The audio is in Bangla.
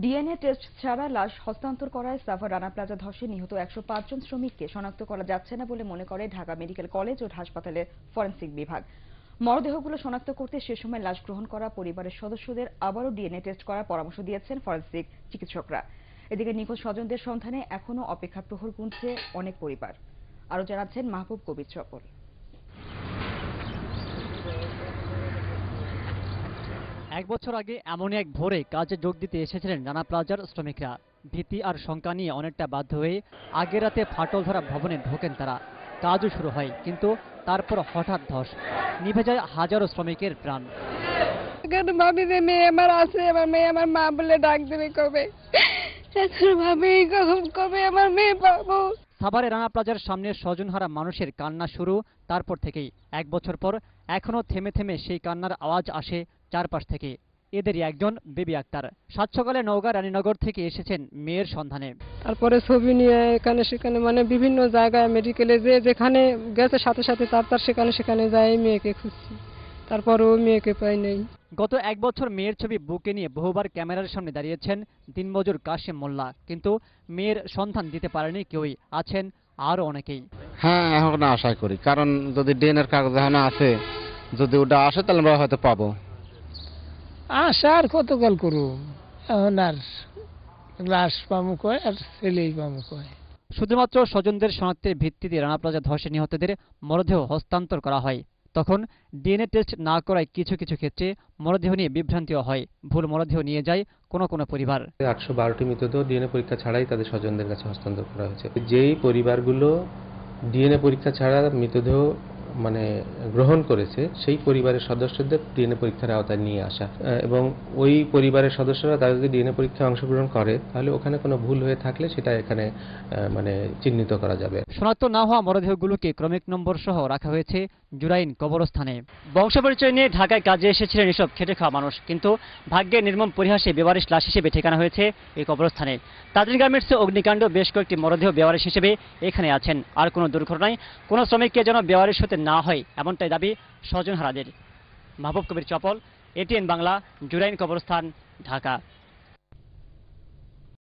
ডিএনএ টেস্ট ছাড়া লাশ হস্তান্তর করায় সাভার রানা প্লাজা ধসে নিহত একশো পাঁচজন শ্রমিককে শনাক্ত করা যাচ্ছে না বলে মনে করে ঢাকা মেডিকেল কলেজ ও হাসপাতালের ফরেন্সিক বিভাগ মরদেহগুলো শনাক্ত করতে সে সময় লাশ গ্রহণ করা পরিবারের সদস্যদের আবারও ডিএনএ টেস্ট করার পরামর্শ দিয়েছেন ফরেন্সিক চিকিৎসকরা এদিকে নিখোঁজ স্বজনদের সন্ধানে এখনও অপেক্ষা প্রহর গুনছে অনেক পরিবার আরও জানাচ্ছেন মাহবুব কবির চপল এক বছর আগে এমন এক ভোরে কাজে যোগ দিতে এসেছিলেন রানা প্লাজার শ্রমিকরা ভীতি আর শঙ্কা নিয়ে অনেকটা বাধ্য হয়ে আগের রাতে ফাটল ধরা ভবনে ঢোকেন তারা কাজও শুরু হয় কিন্তু তারপর হঠাৎ ধস নিভে যায় হাজারো শ্রমিকের প্রাণ ভাবি যে মেয়ে আমার আছে আমার মেয়ে আমার মা বলে ডাক দেবে কবে ভাবি কবে আমার মেয়ে পাবো সাভারে রানা প্লাজার সামনে হারা মানুষের কান্না শুরু তারপর থেকেই এক বছর পর এখনও থেমে থেমে সেই কান্নার আওয়াজ আসে চারপাশ থেকে এদেরই একজন বেবি আক্তার সাত সকালে নওগাঁ রানীনগর থেকে এসেছেন মেয়ের সন্ধানে তারপরে ছবি নিয়ে এখানে সেখানে মানে বিভিন্ন জায়গায় মেডিকেলে যে যেখানে গেছে সাথে সাথে তার তার সেখানে সেখানে যায় মেয়েকে খুঁজছি তারপর ও মেয়েকে পাই নেই গত এক বছর মেয়ের ছবি বুকে নিয়ে বহুবার ক্যামেরার সামনে দাঁড়িয়েছেন দিনমজুর কাশেম মোল্লা কিন্তু মেয়ের সন্ধান দিতে পারেনি কেউই আছেন আরও অনেকেই হ্যাঁ এখন আশা করি কারণ যদি ডিএনএর কাগজ আছে যদি ওটা আসে তাহলে আমরা হয়তো পাবো আশা আর কতকাল করুম এখন আর লাশ পামু কয় আর ছেলেই পামু কয় শুধুমাত্র স্বজনদের শনাক্তের ভিত্তিতে রানা প্লাজা ধসে নিহতদের মরদেহ হস্তান্তর করা হয় তখন ডিএনএ টেস্ট না করায় কিছু কিছু ক্ষেত্রে মরদেহ নিয়ে বিভ্রান্তিও হয় ভুল মরদেহ নিয়ে যায় কোনো কোনো পরিবার আটশো বারোটি মৃতদেহ ডিএনএ পরীক্ষা ছাড়াই তাদের স্বজনদের কাছে হস্তান্তর করা হয়েছে যেই পরিবারগুলো ডিএনএ পরীক্ষা ছাড়া মৃতদেহ মানে গ্রহণ করেছে সেই পরিবারের সদস্যদের ডিএনএ পরীক্ষার আওতায় নিয়ে আসা এবং ওই পরিবারের সদস্যরা তারা যদি ডিএনএ পরীক্ষায় অংশগ্রহণ করে তাহলে ওখানে কোনো ভুল হয়ে থাকলে সেটা এখানে মানে চিহ্নিত করা যাবে শনাক্ত না হওয়া মরদেহগুলোকে ক্রমিক নম্বর সহ রাখা হয়েছে জুরাইন কবরস্থানে বংশ পরিচয় নিয়ে ঢাকায় কাজে এসেছিলেন এসব খেটে খাওয়া মানুষ কিন্তু ভাগ্যের নির্মম পরিহাসে বেবারিশ লাশ হিসেবে ঠিকানা হয়েছে এই কবরস্থানে তাজিন গার্মেন্টসে অগ্নিকাণ্ড বেশ কয়েকটি মরদেহ বেওয়ারিশ হিসেবে এখানে আছেন আর কোনো দুর্ঘটনায় কোনো শ্রমিককে যেন বেওয়ারিশ হতে না হয় এমনটাই দাবি স্বজনহারাদের মাহবুব কবির চপল এটিএন বাংলা জুরাইন কবরস্থান ঢাকা